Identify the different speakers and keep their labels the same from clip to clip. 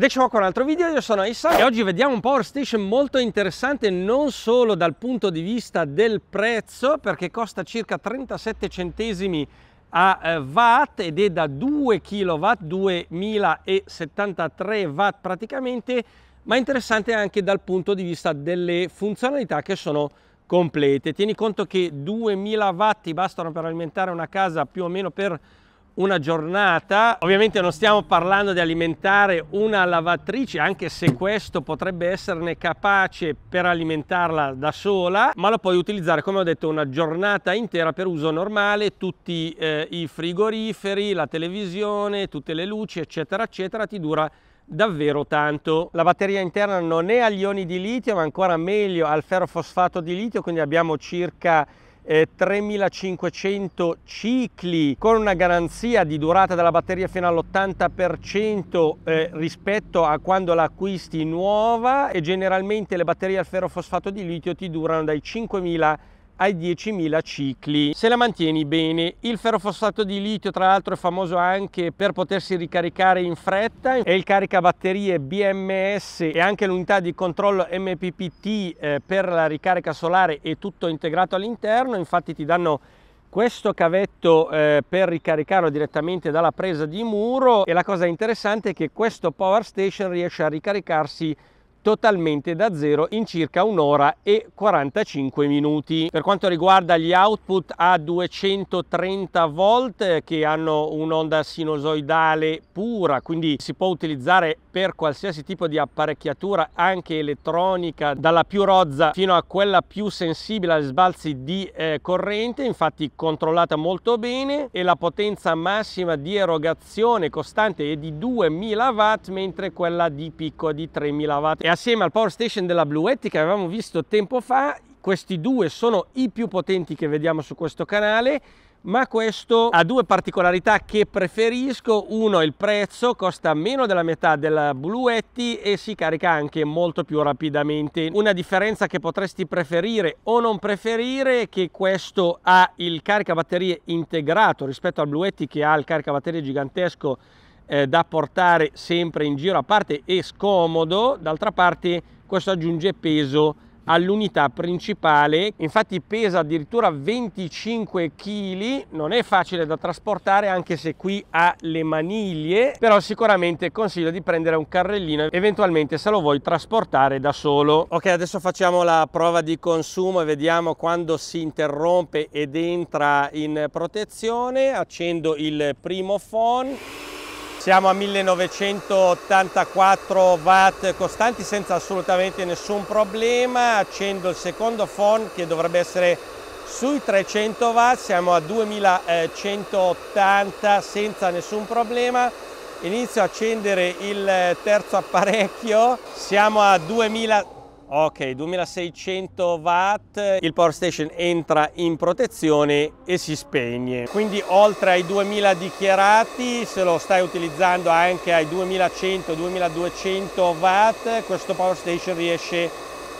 Speaker 1: Ed ecco qua con un altro video, io sono Issa e oggi vediamo un power station molto interessante non solo dal punto di vista del prezzo perché costa circa 37 centesimi a eh, watt ed è da 2 kW, 2073 watt praticamente, ma interessante anche dal punto di vista delle funzionalità che sono complete. Tieni conto che 2000 watt bastano per alimentare una casa più o meno per una giornata. Ovviamente non stiamo parlando di alimentare una lavatrice, anche se questo potrebbe esserne capace per alimentarla da sola, ma la puoi utilizzare, come ho detto, una giornata intera per uso normale, tutti eh, i frigoriferi, la televisione, tutte le luci, eccetera, eccetera, ti dura davvero tanto. La batteria interna non è agli ioni di litio, ma ancora meglio al ferrofosfato di litio, quindi abbiamo circa 3500 cicli con una garanzia di durata della batteria fino all'80% eh, rispetto a quando la acquisti nuova e generalmente le batterie al ferrofosfato di litio ti durano dai 5000 ai 10.000 cicli se la mantieni bene. Il ferrofosfato di litio tra l'altro è famoso anche per potersi ricaricare in fretta e il caricabatterie BMS e anche l'unità di controllo MPPT eh, per la ricarica solare è tutto integrato all'interno, infatti ti danno questo cavetto eh, per ricaricarlo direttamente dalla presa di muro e la cosa interessante è che questo power station riesce a ricaricarsi totalmente da zero in circa un'ora e 45 minuti. Per quanto riguarda gli output a 230 volt eh, che hanno un'onda sinusoidale pura, quindi si può utilizzare per qualsiasi tipo di apparecchiatura anche elettronica, dalla più rozza fino a quella più sensibile agli sbalzi di eh, corrente, infatti controllata molto bene e la potenza massima di erogazione costante è di 2000 watt mentre quella di picco è di 3000 watt e assieme al power station della Bluetti che avevamo visto tempo fa questi due sono i più potenti che vediamo su questo canale ma questo ha due particolarità che preferisco uno il prezzo costa meno della metà della Bluetti e si carica anche molto più rapidamente una differenza che potresti preferire o non preferire è che questo ha il caricabatterie integrato rispetto al Bluetti che ha il caricabatterie gigantesco eh, da portare sempre in giro a parte è scomodo, d'altra parte questo aggiunge peso all'unità principale, infatti pesa addirittura 25 kg, non è facile da trasportare anche se qui ha le maniglie, però sicuramente consiglio di prendere un carrellino eventualmente se lo vuoi trasportare da solo. Ok, adesso facciamo la prova di consumo e vediamo quando si interrompe ed entra in protezione, accendo il primo phone siamo a 1984 watt costanti senza assolutamente nessun problema, accendo il secondo phon che dovrebbe essere sui 300 watt, siamo a 2180 senza nessun problema, inizio a accendere il terzo apparecchio, siamo a 2000 Ok, 2600 watt, il power station entra in protezione e si spegne. Quindi oltre ai 2000 dichiarati, se lo stai utilizzando anche ai 2100-2200 watt, questo power station riesce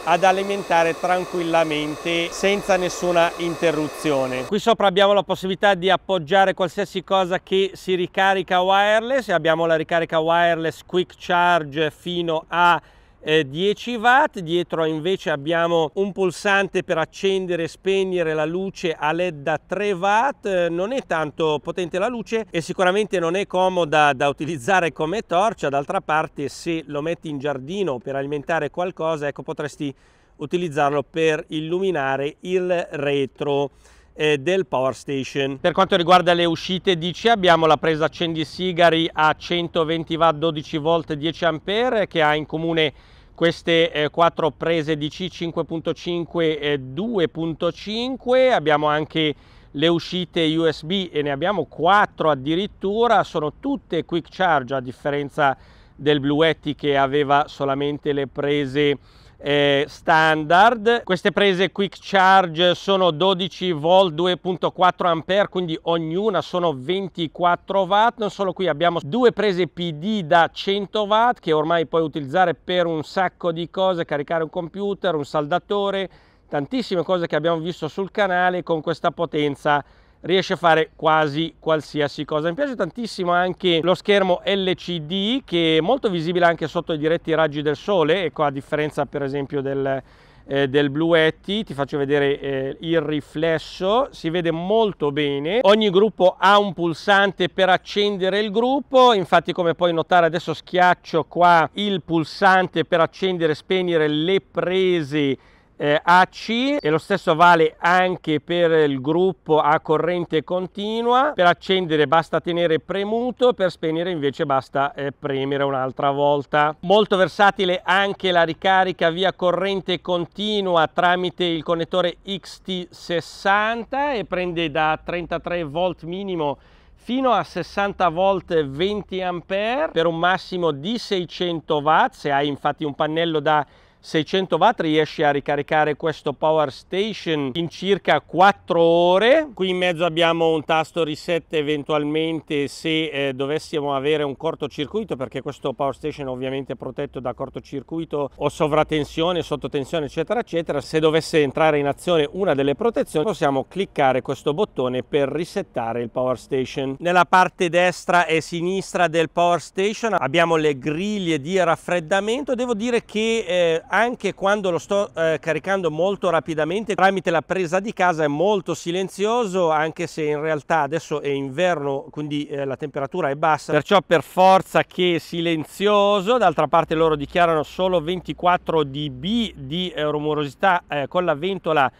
Speaker 1: ad alimentare tranquillamente senza nessuna interruzione. Qui sopra abbiamo la possibilità di appoggiare qualsiasi cosa che si ricarica wireless, abbiamo la ricarica wireless quick charge fino a 10 eh, watt, dietro invece abbiamo un pulsante per accendere e spegnere la luce a LED da 3 watt, eh, non è tanto potente la luce e sicuramente non è comoda da utilizzare come torcia, d'altra parte se lo metti in giardino per alimentare qualcosa, ecco potresti utilizzarlo per illuminare il retro del power station. Per quanto riguarda le uscite DC abbiamo la presa accendisigari a 120 watt 12 volt 10 ampere che ha in comune queste eh, quattro prese DC 5.5 e 2.5 abbiamo anche le uscite USB e ne abbiamo quattro addirittura sono tutte quick charge a differenza del Bluetti che aveva solamente le prese eh, standard. Queste prese quick charge sono 12 volt 2.4 ampere, quindi ognuna sono 24 watt. Non solo qui abbiamo due prese PD da 100 watt che ormai puoi utilizzare per un sacco di cose, caricare un computer, un saldatore, tantissime cose che abbiamo visto sul canale con questa potenza riesce a fare quasi qualsiasi cosa. Mi piace tantissimo anche lo schermo LCD che è molto visibile anche sotto i diretti raggi del sole, ecco a differenza per esempio del, eh, del Bluetti, ti faccio vedere eh, il riflesso, si vede molto bene, ogni gruppo ha un pulsante per accendere il gruppo, infatti come puoi notare adesso schiaccio qua il pulsante per accendere e spegnere le prese eh, AC e lo stesso vale anche per il gruppo a corrente continua per accendere basta tenere premuto per spegnere invece basta eh, premere un'altra volta molto versatile anche la ricarica via corrente continua tramite il connettore XT60 e prende da 33 volt minimo fino a 60 volt 20 ampere per un massimo di 600 watt se hai infatti un pannello da 600 watt riesce a ricaricare questo power station in circa 4 ore qui in mezzo abbiamo un tasto reset eventualmente se eh, dovessimo avere un cortocircuito perché questo power station ovviamente è protetto da cortocircuito o sovratensione sottotensione eccetera eccetera se dovesse entrare in azione una delle protezioni possiamo cliccare questo bottone per risettare il power station nella parte destra e sinistra del power station abbiamo le griglie di raffreddamento devo dire che eh, anche quando lo sto eh, caricando molto rapidamente tramite la presa di casa è molto silenzioso anche se in realtà adesso è inverno quindi eh, la temperatura è bassa perciò per forza che silenzioso d'altra parte loro dichiarano solo 24 dB di eh, rumorosità eh, con la ventola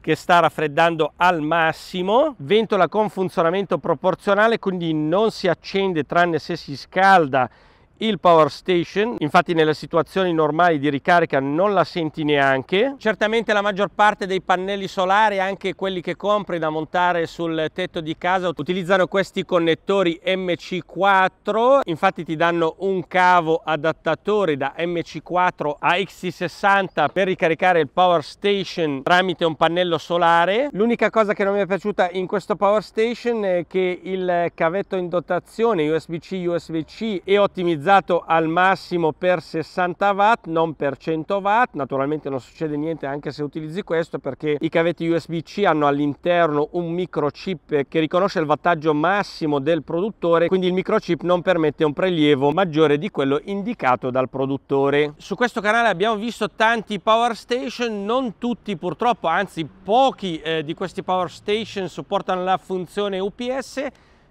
Speaker 1: che sta raffreddando al massimo ventola con funzionamento proporzionale quindi non si accende tranne se si scalda il power station infatti nelle situazioni normali di ricarica non la senti neanche certamente la maggior parte dei pannelli solari anche quelli che compri da montare sul tetto di casa utilizzano questi connettori mc4 infatti ti danno un cavo adattatore da mc4 a xc60 per ricaricare il power station tramite un pannello solare l'unica cosa che non mi è piaciuta in questo power station è che il cavetto in dotazione usb c usb c è ottimizzato utilizzato al massimo per 60 watt non per 100 watt naturalmente non succede niente anche se utilizzi questo perché i cavetti usb c hanno all'interno un microchip che riconosce il wattaggio massimo del produttore quindi il microchip non permette un prelievo maggiore di quello indicato dal produttore su questo canale abbiamo visto tanti power station non tutti purtroppo anzi pochi eh, di questi power station supportano la funzione ups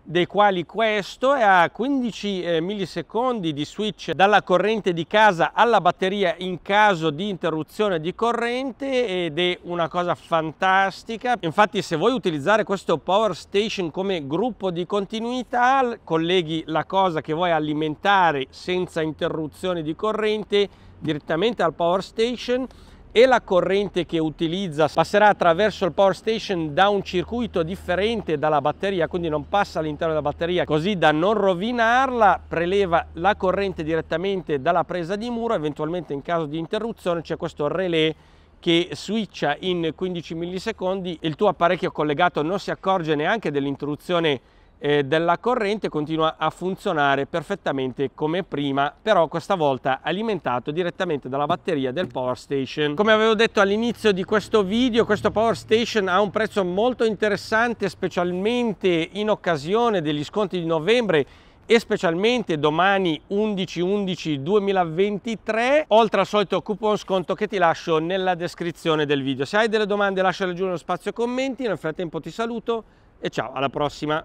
Speaker 1: dei quali questo è a 15 eh, millisecondi di switch dalla corrente di casa alla batteria in caso di interruzione di corrente ed è una cosa fantastica infatti se vuoi utilizzare questo power station come gruppo di continuità colleghi la cosa che vuoi alimentare senza interruzione di corrente direttamente al power station e la corrente che utilizza passerà attraverso il power station da un circuito differente dalla batteria, quindi non passa all'interno della batteria, così da non rovinarla, preleva la corrente direttamente dalla presa di muro, eventualmente in caso di interruzione c'è questo relè che switcha in 15 millisecondi, il tuo apparecchio collegato non si accorge neanche dell'interruzione della corrente continua a funzionare perfettamente come prima però questa volta alimentato direttamente dalla batteria del power station come avevo detto all'inizio di questo video questo power station ha un prezzo molto interessante specialmente in occasione degli sconti di novembre e specialmente domani 11 11 2023 oltre al solito coupon sconto che ti lascio nella descrizione del video se hai delle domande lasciale giù nello spazio commenti nel frattempo ti saluto e ciao alla prossima